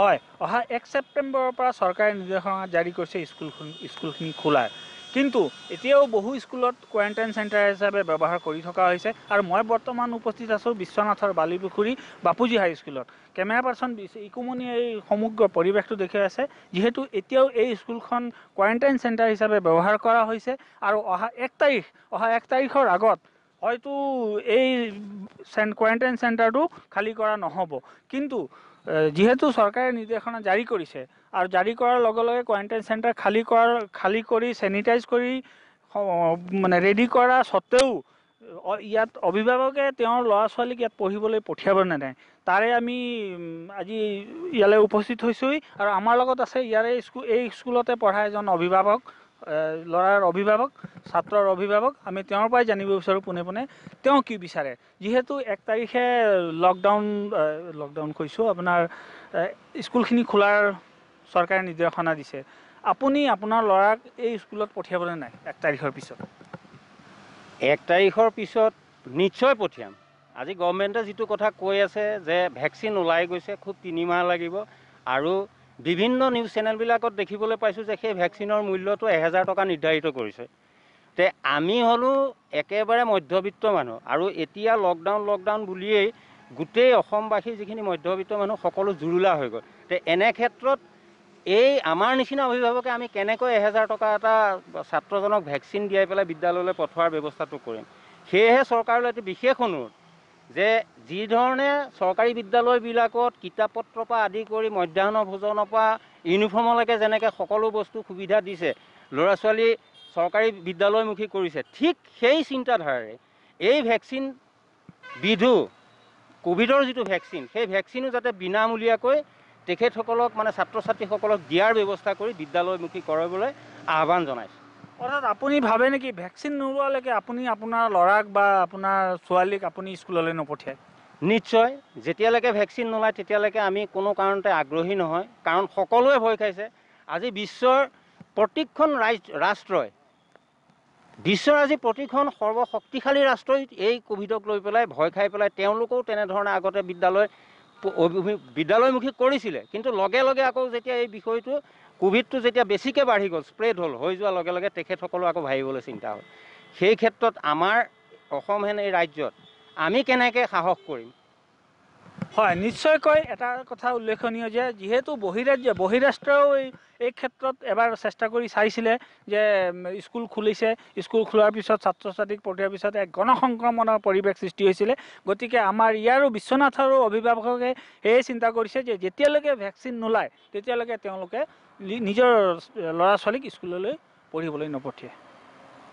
হয় অহা এক ছেপ্টেম্বৰৰ পৰা চৰকাৰে নিৰ্দেশনা জাৰি কৰিছে স্কুলখন স্কুলখিনি খোলাৰ কিন্তু এতিয়াও বহু স্কুলত কোৱাৰেণ্টাইন চেণ্টাৰ হিচাপে ব্যৱহাৰ কৰি থকা হৈছে আৰু মই বৰ্তমান উপস্থিত আছোঁ বিশ্বনাথৰ বালিপুখুৰী বাপুজী হাইস্কুলত কেমেৰা পাৰ্চন ইকুমণি এই সমগ্ৰ পৰিৱেশটো দেখি আছে যিহেতু এতিয়াও এই স্কুলখন কোৱাৰেণ্টাইন চেণ্টাৰ হিচাপে ব্যৱহাৰ কৰা হৈছে আৰু অহা এক তাৰিখ অহা এক তাৰিখৰ আগত হয়তো এই কোৱাৰেণ্টাইন চেণ্টাৰটো খালী কৰা নহ'ব কিন্তু যিহেতু চৰকাৰে নিৰ্দেশনা জাৰি কৰিছে আৰু জাৰি কৰাৰ লগে লগে কোৱাৰেণ্টাইন চেণ্টাৰ খালী কৰাৰ খালী কৰি চেনিটাইজ কৰি মানে ৰেডি কৰা স্বত্তেও ইয়াত অভিভাৱকে তেওঁৰ ল'ৰা ছোৱালীক ইয়াত পঢ়িবলৈ পঠিয়াব নাযায় তাৰে আমি আজি ইয়ালৈ উপস্থিত হৈছোঁহি আৰু আমাৰ লগত আছে ইয়াৰে স্কুল এই স্কুলতে পঢ়া এজন অভিভাৱক ল'ৰাৰ অভিভাৱক ছাত্ৰৰ অভিভাৱক আমি তেওঁৰ পৰাই জানিব বিচাৰোঁ পোনে পোনে তেওঁ কি বিচাৰে যিহেতু এক তাৰিখে লকডাউন লকডাউন কৈছোঁ আপোনাৰ স্কুলখিনি খোলাৰ চৰকাৰে নিৰ্দেশনা দিছে আপুনি আপোনাৰ ল'ৰাক এই স্কুলত পঠিয়াবলৈ নাই এক তাৰিখৰ পিছত এক তাৰিখৰ পিছত নিশ্চয় পঠিয়াম আজি গভমেণ্টে যিটো কথা কৈ আছে যে ভেকচিন ওলাই গৈছে খুব তিনিমাহ লাগিব আৰু বিভিন্ন নিউজ চেনেলবিলাকত দেখিবলৈ পাইছোঁ যে সেই ভেকচিনৰ মূল্যটো এহেজাৰ টকা নিৰ্ধাৰিত কৰিছে তে আমি হ'লোঁ একেবাৰে মধ্যবিত্ত মানুহ আৰু এতিয়া লকডাউন লকডাউন বুলিয়েই গোটেই অসমবাসী যিখিনি মধ্যবিত্ত মানুহ সকলো জুৰুলা হৈ গ'ল তে এনে ক্ষেত্ৰত এই আমাৰ নিচিনা অভিভাৱকে আমি কেনেকৈ এহেজাৰ টকা এটা ছাত্ৰজনক ভেকচিন দিয়াই পেলাই বিদ্যালয়লৈ পঠোৱাৰ ব্যৱস্থাটো কৰিম সেয়েহে চৰকাৰলৈ এটি বিশেষ অনুৰোধ যে যিধৰণে চৰকাৰী বিদ্যালয়বিলাকত কিতাপ পত্ৰৰ পৰা আদি কৰি মধ্যাহ্ন ভোজনৰ পৰা ইউনিফৰ্মলৈকে যেনেকৈ সকলো বস্তু সুবিধা দিছে ল'ৰা ছোৱালী চৰকাৰী বিদ্যালয়মুখী কৰিছে ঠিক সেই চিন্তাধাৰাৰে এই ভেকচিন বিধো ক'ভিডৰ যিটো ভেকচিন সেই ভেকচিনো যাতে বিনামূলীয়াকৈ তেখেতসকলক মানে ছাত্ৰ ছাত্ৰীসকলক দিয়াৰ ব্যৱস্থা কৰি বিদ্যালয়মুখী কৰাবলৈ আহ্বান জনাইছোঁ অৰ্থাৎ আপুনি ভাবে নেকি ভেকচিন নোলোৱালৈকে আপুনি আপোনাৰ ল'ৰাক বা আপোনাৰ ছোৱালীক আপুনি স্কুললৈ নপঠিয়ায় নিশ্চয় যেতিয়ালৈকে ভেকচিন নোলায় তেতিয়ালৈকে আমি কোনো কাৰণতে আগ্ৰহী নহয় কাৰণ সকলোৱে ভয় খাইছে আজি বিশ্বৰ প্ৰতিখন ৰাজ ৰাষ্ট্ৰই বিশ্বৰ আজি প্ৰতিখন সৰ্বশক্তিশালী ৰাষ্ট্ৰই এই ক'ভিডক লৈ পেলাই ভয় খাই পেলাই তেওঁলোকেও তেনেধৰণে আগতে বিদ্যালয় বিদ্যালয়মুখী কৰিছিলে কিন্তু লগে লগে আকৌ যেতিয়া এই বিষয়টো ক'ভিডটো যেতিয়া বেছিকৈ বাঢ়ি গ'ল স্প্ৰেড হ'ল হৈ যোৱাৰ লগে লগে তেখেতসকলো আকৌ ভাবিবলৈ চিন্তা হ'ল সেই ক্ষেত্ৰত আমাৰ অসম হেন এই ৰাজ্যত আমি কেনেকৈ সাহস কৰিম হয় নিশ্চয়কৈ এটা কথা উল্লেখনীয় যে যিহেতু বহিৰাজ্য বহিৰাষ্ট্ৰও এই ক্ষেত্ৰত এবাৰ চেষ্টা কৰি চাইছিলে যে স্কুল খুলিছে স্কুল খোলাৰ পিছত ছাত্ৰ ছাত্ৰীক পঠিওৱাৰ পিছত এক গণ সংক্ৰমণৰ পৰিৱেশ সৃষ্টি হৈছিলে গতিকে আমাৰ ইয়াৰো বিশ্বনাথৰো অভিভাৱকে সেয়ে চিন্তা কৰিছে যে যেতিয়ালৈকে ভেকচিন নোলায় তেতিয়ালৈকে তেওঁলোকে নিজৰ ল'ৰা ছোৱালীক স্কুললৈ পঢ়িবলৈ নপঠিয়ায়